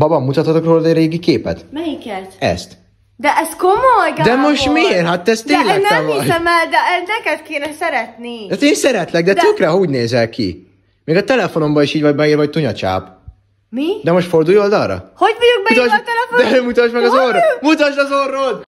Baba, mutathatok róla egy régi képet? Melyiket? Ezt. De ez komoly, Gábor. De most miért? Hát ez tényleg de nem tavaly. hiszem el, de neked kéne szeretni. De hát én szeretlek, de, de... tökre úgy nézel ki. Még a telefonomban is így vagy beírva, hogy tunyacsáp. Mi? De most fordulj oldalra. Hogy vagyok beírva a telefonon? De mutasd meg az orrod! Mutasd az orrod!